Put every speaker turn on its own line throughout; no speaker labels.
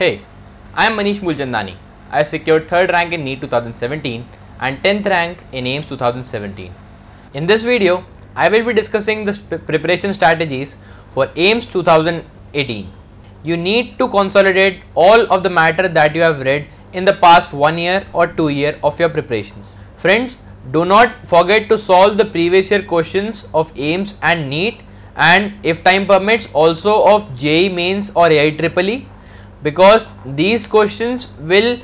Hey, I am Manish Muljandani. I secured 3rd rank in NEET 2017 and 10th rank in AIMS 2017. In this video, I will be discussing the preparation strategies for AIMS 2018. You need to consolidate all of the matter that you have read in the past 1 year or 2 year of your preparations. Friends, do not forget to solve the previous year questions of AIMS and NEET and if time permits also of JEE mains or AIEEE because these questions will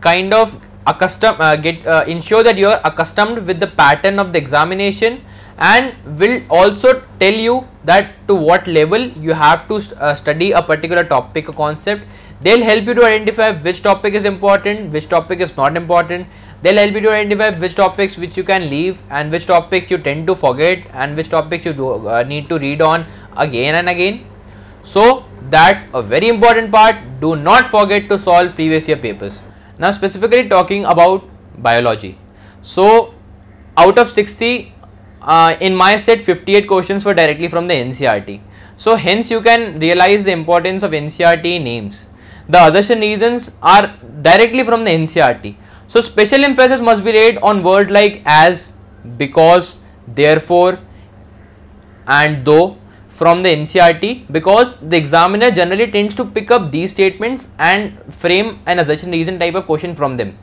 kind of accustom uh, get uh, ensure that you are accustomed with the pattern of the examination and will also tell you that to what level you have to uh, study a particular topic or concept they'll help you to identify which topic is important which topic is not important they'll help you to identify which topics which you can leave and which topics you tend to forget and which topics you do, uh, need to read on again and again so that's a very important part. Do not forget to solve previous year papers. Now specifically talking about biology. So out of 60 uh, in my set 58 questions were directly from the NCRT. So hence you can realize the importance of NCRT names. The assertion reasons are directly from the NCRT. So special emphasis must be laid on words like as, because, therefore and though from the NCRT because the examiner generally tends to pick up these statements and frame an assertion reason type of question from them.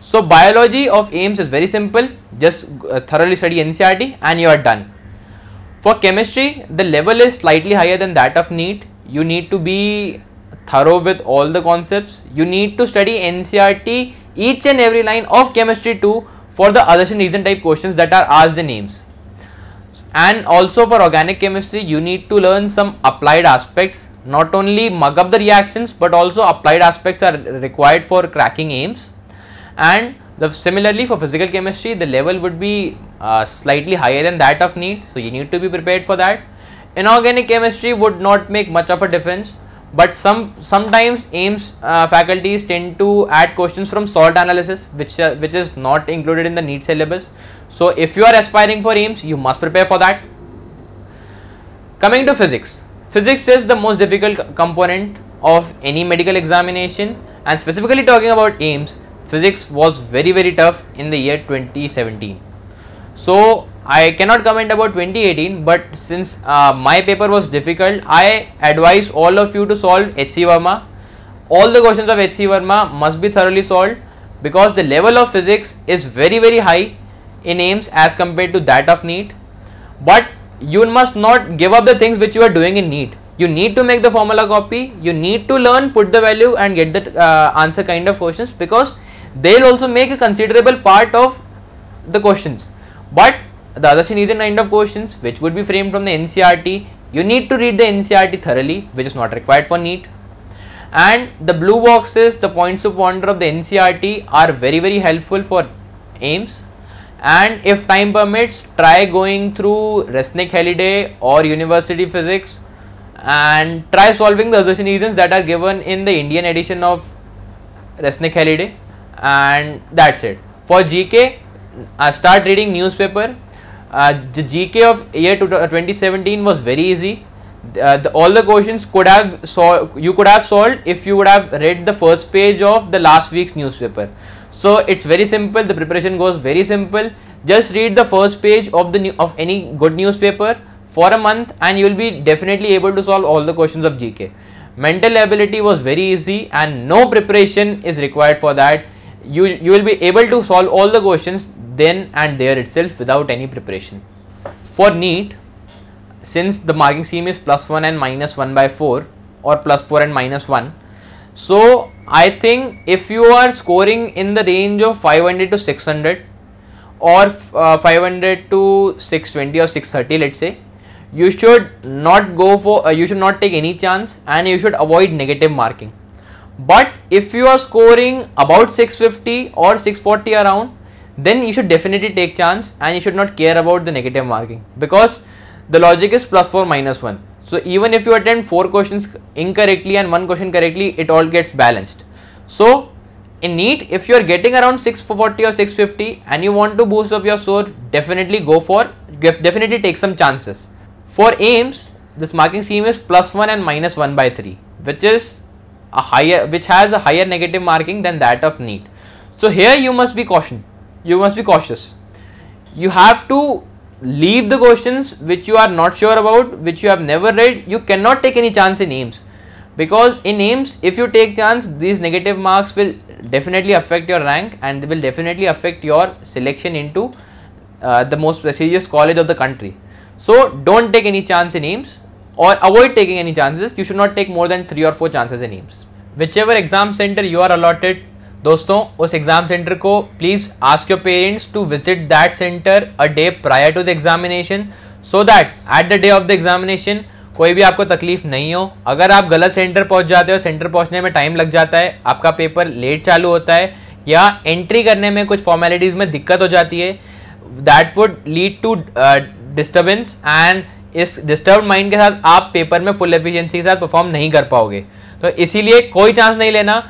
So, biology of AIMS is very simple, just uh, thoroughly study NCRT and you are done. For chemistry, the level is slightly higher than that of NEET. You need to be thorough with all the concepts. You need to study NCRT each and every line of chemistry too for the assertion reason type questions that are asked in AIMS and also for organic chemistry you need to learn some applied aspects not only mug up the reactions but also applied aspects are required for cracking aims and the similarly for physical chemistry the level would be uh, slightly higher than that of need so you need to be prepared for that inorganic chemistry would not make much of a difference but some sometimes AIMS uh, faculties tend to add questions from SALT analysis which uh, which is not included in the NEET syllabus. So if you are aspiring for AIMS you must prepare for that. Coming to physics, physics is the most difficult component of any medical examination and specifically talking about AIMS, physics was very very tough in the year 2017. So I cannot comment about 2018 but since uh, my paper was difficult, I advise all of you to solve HC Verma. All the questions of HC Verma must be thoroughly solved because the level of physics is very very high in AIMS as compared to that of NEET. But you must not give up the things which you are doing in NEET. You need to make the formula copy, you need to learn, put the value and get the uh, answer kind of questions because they will also make a considerable part of the questions. But the other thing is a kind of questions which would be framed from the NCRT. You need to read the NCRT thoroughly, which is not required for NEET. And the blue boxes, the points of wonder of the NCRT are very, very helpful for AIMS. And if time permits, try going through Resnick Halliday or University Physics and try solving the assertion reasons that are given in the Indian edition of Resnick Halliday. And that's it. For GK, I uh, start reading newspaper uh, the GK of year 2017 uh, was very easy. Uh, the, all the questions could have sol you could have solved if you would have read the first page of the last week's newspaper. So it's very simple. The preparation goes very simple. Just read the first page of the of any good newspaper for a month and you will be definitely able to solve all the questions of GK. Mental ability was very easy and no preparation is required for that. You, you will be able to solve all the questions then and there itself without any preparation. For NEET, since the marking scheme is plus 1 and minus 1 by 4 or plus 4 and minus 1, so I think if you are scoring in the range of 500 to 600 or uh, 500 to 620 or 630 let's say, you should not go for, uh, you should not take any chance and you should avoid negative marking. But if you are scoring about 650 or 640 around, then you should definitely take chance and you should not care about the negative marking because the logic is plus 4 minus 1. So, even if you attend 4 questions incorrectly and 1 question correctly, it all gets balanced. So, in NEET, if you are getting around 640 or 650 and you want to boost up your score, definitely go for, definitely take some chances. For AIMS, this marking scheme is plus 1 and minus 1 by 3, which is a higher, which has a higher negative marking than that of NEET. So, here you must be cautioned you must be cautious. You have to leave the questions which you are not sure about, which you have never read. You cannot take any chance in aims because in aims, if you take chance, these negative marks will definitely affect your rank and will definitely affect your selection into uh, the most prestigious college of the country. So don't take any chance in aims or avoid taking any chances. You should not take more than three or four chances in aims. Whichever exam center you are allotted दोस्तों उस exam centre को please ask your parents to visit that centre a day prior to the examination so that at the day of the examination कोई भी आपको तकलीफ नहीं हो अगर आप गलत सेंटर पहुंच जाते हो सेंटर पहुंचने में टाइम लग जाता है आपका पेपर लेट चालू होता है या एंट्री करने में कुछ फॉर्मेलिटीज़ में दिक्कत हो जाती है that would lead to disturbance and इस डिस्टर्ब माइंड के साथ आप पेपर में फुल एफिशिएंसी के साथ परफॉर्म नहीं कर पाओगे तो इसीलिए कोई चांस नहीं लेना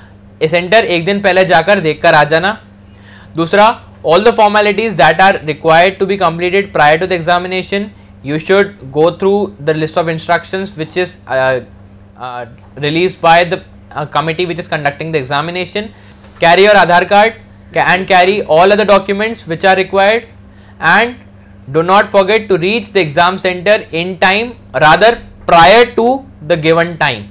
सेंटर एक दिन पहले जाकर देखकर आ जाना दूसरा all the formalities that are required to be completed prior to the examination you should go through the list of instructions which is uh, uh, released by the uh, committee which is conducting the examination carry your aadhar card and carry all other documents which are required and do not forget to reach the exam center in time rather prior to the given time